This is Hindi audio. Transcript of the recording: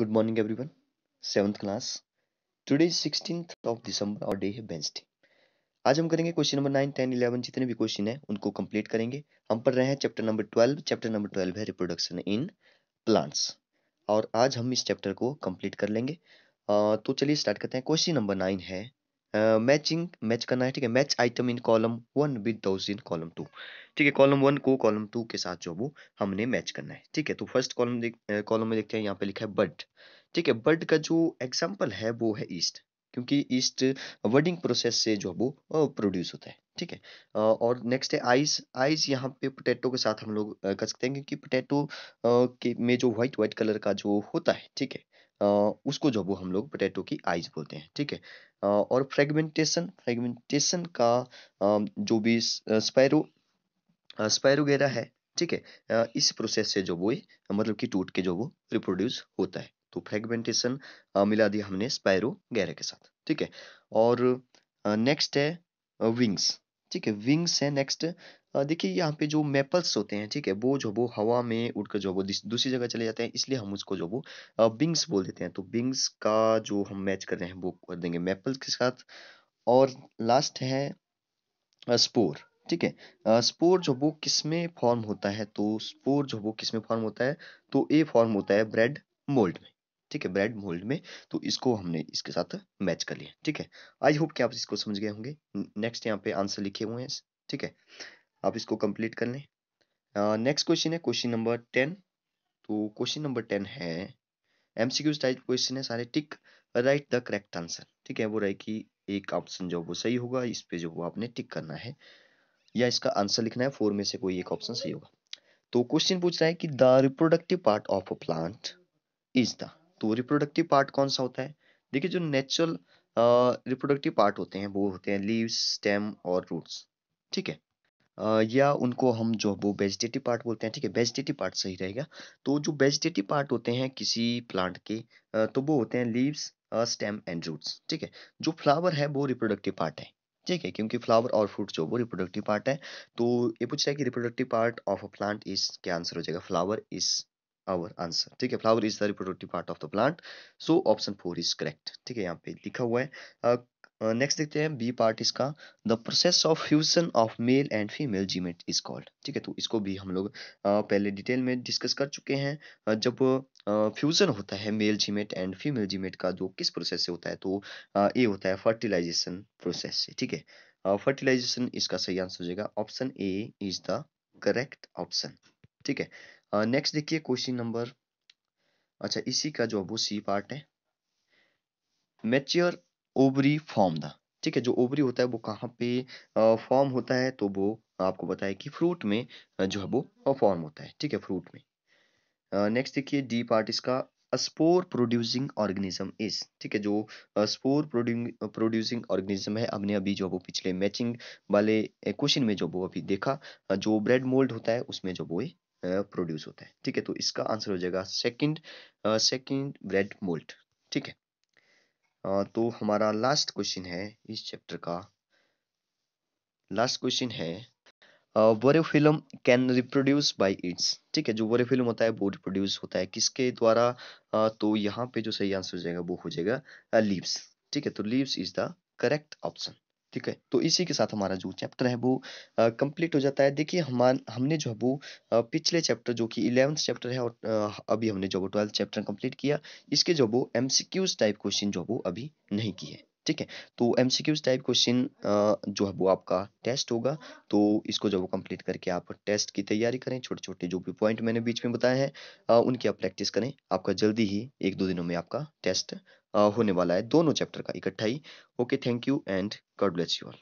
good morning everyone Seventh class Today is of December और डे है डे आज हम करेंगे question number nine ten eleven जितने भी क्वेश्चन है उनको कंप्लीट करेंगे हम पढ़ रहे हैं chapter number twelve chapter number twelve है रिप्रोडक्शन इन प्लांट्स और आज हम इस चैप्टर को कंप्लीट कर लेंगे तो चलिए स्टार्ट करते हैं क्वेश्चन नंबर नाइन है मैचिंग मैच करना है ठीक है match item in column one with those in column two ठीक है कॉलम वन को कॉलम टू के साथ जो वो हमने मैच करना है ठीक है तो फर्स्ट कॉलम कॉलम में देखते हैं यहाँ पे लिखा है बर्ड ठीक है बर्ड का जो एग्जाम्पल है वो है ईस्ट क्योंकि ईस्ट वर्डिंग प्रोसेस से जो वो प्रोड्यूस होता है ठीक है और नेक्स्ट है आइस आइस यहाँ पे पोटैटो के साथ हम लोग कर सकते हैं क्योंकि पोटैटो के में जो व्हाइट व्हाइट कलर का जो होता है ठीक है उसको जो वो हम लोग पोटैटो की आइज बोलते हैं ठीक है और फ्रेगमेंटेशन फ्रेगमेंटेशन का जो भी स्पैरो स्पैरो वगैरह है ठीक है इस प्रोसेस से जो वो मतलब कि टूट के जो वो रिप्रोड्यूस होता है तो फ्रेगमेंटेशन मिला दिया हमने स्पैरो गैरह के साथ ठीक है और नेक्स्ट है विंग्स ठीक है विंग्स है नेक्स्ट देखिए यहाँ पे जो मेपल्स होते हैं ठीक है वो जो वो हवा में उड़कर जो वो दूसरी जगह चले जाते हैं इसलिए हम उसको जो वो बिंग्स बोल देते हैं तो बिंग्स का जो हम मैच कर रहे हैं वो कर देंगे मेपल्स के साथ और लास्ट है स्पोर ठीक है स्पोर जो वो किस में फॉर्म होता है तो स्पोर जो वो किस में फॉर्म होता है तो ए फॉर्म होता है ब्रेड मोल्ड में ठीक है ब्रेड मोल्ड में तो इसको हमने इसके साथ मैच कर लिया ठीक है आई होप कि आप इसको समझ गए होंगे नेक्स्ट यहाँ पे आंसर लिखे हुए हैं ठीक है आप इसको कंप्लीट कर लें नेक्स्ट क्वेश्चन है क्वेश्चन नंबर टेन तो क्वेश्चन नंबर टेन है एमसीक्यू टाइप क्वेश्चन है सारे tick right the correct answer ठीक है वो रहे कि एक ऑप्शन जो वो सही होगा इस पे जो वो आपने टिक करना है या इसका आंसर लिखना है फोर में से कोई एक ऑप्शन सही होगा तो क्वेश्चन पूछ रहा है कि the reproductive part of a plant is the तो रिप्रोडक्टिव पार्ट कौन सा होता है देखिए जो नेचुरल रिप्रोडक्टिव पार्ट होते हैं वो होते हैं लीव्स स्टेम और रूट्स ठीक है या उनको हम जो वो वेजिटेटिव पार्ट बोलते हैं ठीक है वेजिटेटिव पार्ट सही रहेगा तो जो वेजिटेटिव पार्ट होते हैं किसी प्लांट के तो वो होते हैं लीव्स स्टेम एंड रूट्स ठीक है जो फ्लावर है वो रिप्रोडक्टिव पार्ट है ठीक है क्योंकि फ्लावर और फ्रूट जो वो रिप्रोडक्टिव पार्ट है तो ये पूछ रहा है कि reproductive part of a plant is क्या आंसर हो जाएगा फ्लावर इज आवर आंसर ठीक है flower is the reproductive part of the plant so option four is correct ठीक है यहाँ पे लिखा हुआ है नेक्स्ट uh, देखते हैं बी पार्ट इसका the process of fusion of male and female gamete is called ठीक है तो इसको भी हम लोग uh, पहले डिटेल में डिस्कस कर चुके हैं uh, जब फ्यूजन होता है male gamete and female gamete का जो किस प्रोसेस से होता है तो ए होता है फर्टिलाइजेशन प्रोसेस से ठीक है फर्टिलाइजेशन इसका सही आंसर हो जाएगा option A is the correct option ठीक है नेक्स्ट देखिए क्वेश्चन नंबर अच्छा इसी का जो अब सी पार्ट है मेच्योर ओवरी फॉर्म द ठीक है जो ओवरी होता है वो कहाँ पे फॉर्म होता है तो वो आपको बताया कि फ्रूट में जो है वो फॉर्म होता है ठीक है फ्रूट में नेक्स्ट देखिए डी पार्ट इसका स्पोर प्रोड्यूसिंग ऑर्गेनिज्म इज ठीक है जो स्पोर प्रोड्यूसिंग ऑर्गेनिज्म है हमने अभी जो वो पिछले मैचिंग वाले क्वेश्चन में जो वो अभी देखा जो ब्रेड मोल्ड होता है उसमें जो वो प्रोड्यूस होता है ठीक है तो इसका आंसर हो जाएगा सेकंड सेकंड ब्रेड मोल्ड ठीक है तो हमारा लास्ट क्वेश्चन है इस चैप्टर का लास्ट क्वेश्चन है where film can reproduce by its ठीक है जो वरे फिल्म होता है वो रिप्रोड्यूस होता है किसके द्वारा तो यहाँ पे जो सही आंसर हो जाएगा वो हो जाएगा लीव्स ठीक है तो leaves is the correct option ठीक है तो इसी के साथ हमारा जो चैप्टर है वो कंप्लीट हो जाता है देखिए हम हमने जो है वो पिछले चैप्टर जो कि इलेवंथ चैप्टर है और आ, अभी हमने जो वो ट्वेल्थ चैप्टर कंप्लीट किया इसके जो वो एम टाइप क्वेश्चन जो वो अभी नहीं किए ठीक है तो एम टाइप क्वेश्चन जो है वो आपका टेस्ट होगा तो इसको जो वो कंप्लीट करके आप टेस्ट की तैयारी करें छोटे छोटे जो भी पॉइंट मैंने बीच में बताए हैं उनकी आप प्रैक्टिस करें आपका जल्दी ही एक दो दिनों में आपका टेस्ट होने वाला है दोनों चैप्टर का इकट्ठा ही okay thank you and God bless you all